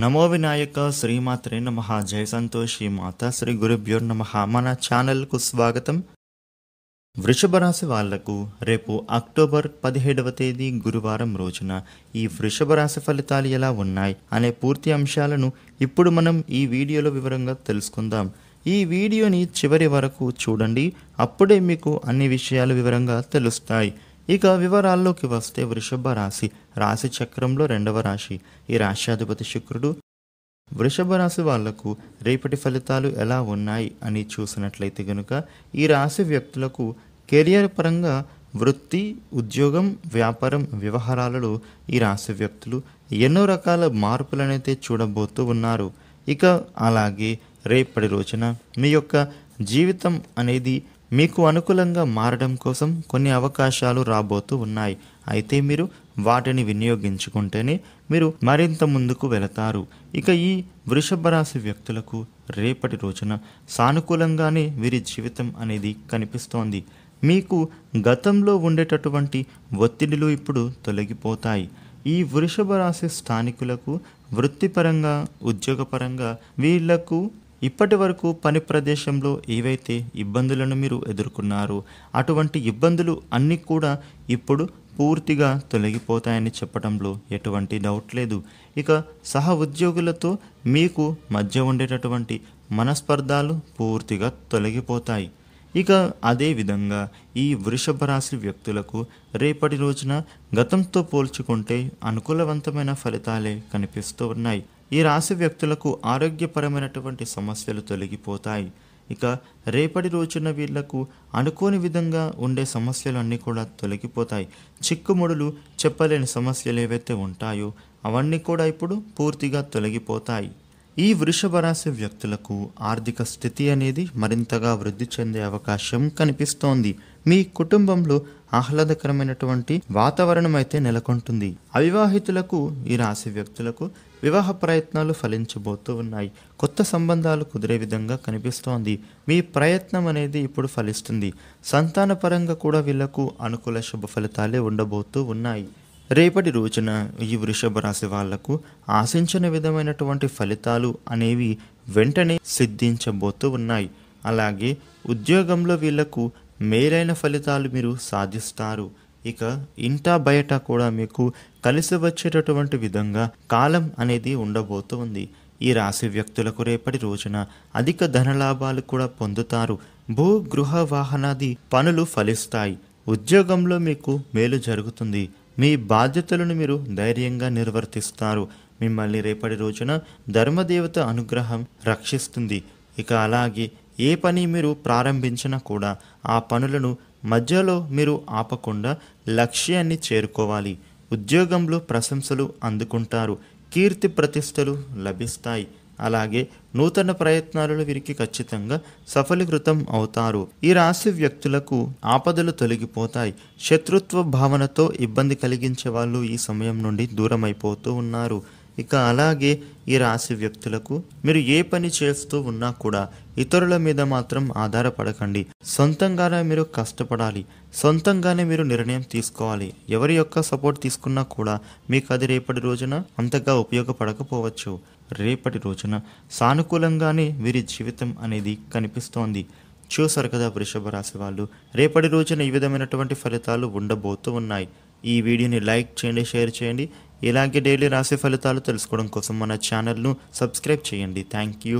నమో వినాయక శ్రీమాత్రే నమ జయ సంతోషి మాత శ్రీ గురుభ్యో నమ మన ఛానల్కు స్వాగతం వృషభ రాశి వాళ్లకు రేపు అక్టోబర్ పదిహేడవ తేదీ గురువారం రోజున ఈ వృషభ రాశి ఫలితాలు ఎలా ఉన్నాయి అనే పూర్తి అంశాలను ఇప్పుడు మనం ఈ వీడియోలో వివరంగా తెలుసుకుందాం ఈ వీడియోని చివరి వరకు చూడండి అప్పుడే మీకు అన్ని విషయాలు వివరంగా తెలుస్తాయి ఇక వివరాల్లోకి వస్తే వృషభ రాశి రాశి చక్రంలో రెండవ రాశి ఈ రాశ్యాధిపతి శుక్రుడు వృషభ రాశి వాళ్లకు రేపటి ఫలితాలు ఎలా ఉన్నాయి అని చూసినట్లయితే గనుక ఈ రాశి వ్యక్తులకు కెరియర్ పరంగా వృత్తి ఉద్యోగం వ్యాపారం వ్యవహారాలలో ఈ రాశి వ్యక్తులు ఎన్నో రకాల మార్పులనైతే చూడబోతూ ఉన్నారు ఇక అలాగే రేపటి రోజున మీ యొక్క జీవితం అనేది మీకు అనుకూలంగా మారడం కోసం కొన్ని అవకాశాలు రాబోతూ ఉన్నాయి అయితే మీరు వాటిని వినియోగించుకుంటేనే మీరు మరింత ముందుకు వెళతారు ఇక ఈ వృషభ రాశి వ్యక్తులకు రేపటి రోజున సానుకూలంగానే వీరి జీవితం అనేది కనిపిస్తోంది మీకు గతంలో ఉండేటటువంటి ఒత్తిడిలు ఇప్పుడు తొలగిపోతాయి ఈ వృషభ రాశి స్థానికులకు వృత్తిపరంగా ఉద్యోగపరంగా వీళ్లకు ఇప్పటి వరకు పని ప్రదేశంలో ఏవైతే ఇబ్బందులను మీరు ఎదుర్కొన్నారో అటువంటి ఇబ్బందులు అన్నీ కూడా ఇప్పుడు పూర్తిగా తొలగిపోతాయని చెప్పడంలో ఎటువంటి డౌట్ లేదు ఇక సహ ఉద్యోగులతో మీకు మధ్య ఉండేటటువంటి మనస్పర్ధాలు పూర్తిగా తొలగిపోతాయి ఇక అదేవిధంగా ఈ వృషభ రాశి వ్యక్తులకు రేపటి రోజున గతంతో పోల్చుకుంటే అనుకూలవంతమైన ఫలితాలే కనిపిస్తూ ఉన్నాయి ఈ రాశి వ్యక్తులకు ఆరోగ్యపరమైనటువంటి సమస్యలు తొలగిపోతాయి ఇక రేపటి రోజున వీళ్లకు అనుకోని విధంగా ఉండే సమస్యలు అన్నీ కూడా తొలగిపోతాయి చిక్కుముడులు చెప్పలేని సమస్యలు ఏవైతే ఉంటాయో అవన్నీ కూడా ఇప్పుడు పూర్తిగా తొలగిపోతాయి ఈ వృషభ రాశి వ్యక్తులకు ఆర్థిక స్థితి అనేది మరింతగా వృద్ధి చెందే అవకాశం కనిపిస్తోంది మీ కుటుంబంలో ఆహ్లాదకరమైనటువంటి వాతావరణం అయితే నెలకొంటుంది అవివాహితులకు ఈ రాశి వ్యక్తులకు వివాహ ప్రయత్నాలు ఫలించబోతూ ఉన్నాయి కొత్త సంబంధాలు కుదిరే విధంగా కనిపిస్తోంది మీ ప్రయత్నం అనేది ఇప్పుడు ఫలిస్తుంది సంతానపరంగా కూడా వీళ్లకు అనుకూల శుభ ఫలితాలే ఉండబోతూ ఉన్నాయి రేపటి రోజున ఈ వృషభ రాశి వాళ్లకు ఆశించిన విధమైనటువంటి ఫలితాలు అనేవి వెంటనే సిద్ధించబోతూ ఉన్నాయి అలాగే ఉద్యోగంలో వీళ్లకు మేలైన ఫలితాలు మీరు సాధిస్తారు ఇక ఇంట బయట కూడా మీకు కలిసి వచ్చేటటువంటి విధంగా కాలం అనేది ఉండబోతోంది ఈ రాశి వ్యక్తులకు రేపటి రోజున అధిక ధనలాభాలు కూడా పొందుతారు భూ గృహ వాహనాది పనులు ఫలిస్తాయి ఉద్యోగంలో మీకు మేలు జరుగుతుంది మీ బాధ్యతలను మీరు ధైర్యంగా నిర్వర్తిస్తారు మిమ్మల్ని రేపటి రోజున ధర్మదేవత అనుగ్రహం రక్షిస్తుంది ఇక అలాగే ఏ పని మీరు ప్రారంభించినా కూడా ఆ పనులను మధ్యలో మీరు ఆపకుండా లక్ష్యాన్ని చేరుకోవాలి ఉద్యోగంలో ప్రశంసలు అందుకుంటారు కీర్తి ప్రతిష్టలు లభిస్తాయి అలాగే నూతన ప్రయత్నాలలో వీరికి ఖచ్చితంగా సఫలీకృతం అవుతారు ఈ రాశి వ్యక్తులకు ఆపదలు తొలగిపోతాయి శత్రుత్వ భావనతో ఇబ్బంది కలిగించే వాళ్ళు ఈ సమయం నుండి దూరమైపోతూ ఉన్నారు ఇక అలాగే ఈ రాశి వ్యక్తులకు మీరు ఏ పని చేస్తూ ఉన్నా కూడా ఇతరుల మీద మాత్రం ఆధారపడకండి సొంతంగానే మీరు కష్టపడాలి సొంతంగానే మీరు నిర్ణయం తీసుకోవాలి ఎవరి యొక్క సపోర్ట్ తీసుకున్నా కూడా మీకు అది రేపటి రోజున అంతగా ఉపయోగపడకపోవచ్చు రేపటి రోజున సానుకూలంగానే వీరి జీవితం అనేది కనిపిస్తోంది చూసారు కదా వృషభ రాశి వాళ్ళు రేపటి రోజున ఈ విధమైనటువంటి ఫలితాలు ఉండబోతూ ఉన్నాయి ఈ వీడియోని లైక్ చేయండి షేర్ చేయండి ఇలాగే డైలీ రాశి ఫలితాలు తెలుసుకోవడం కోసం మన ఛానల్ను సబ్స్క్రైబ్ చేయండి థ్యాంక్ యూ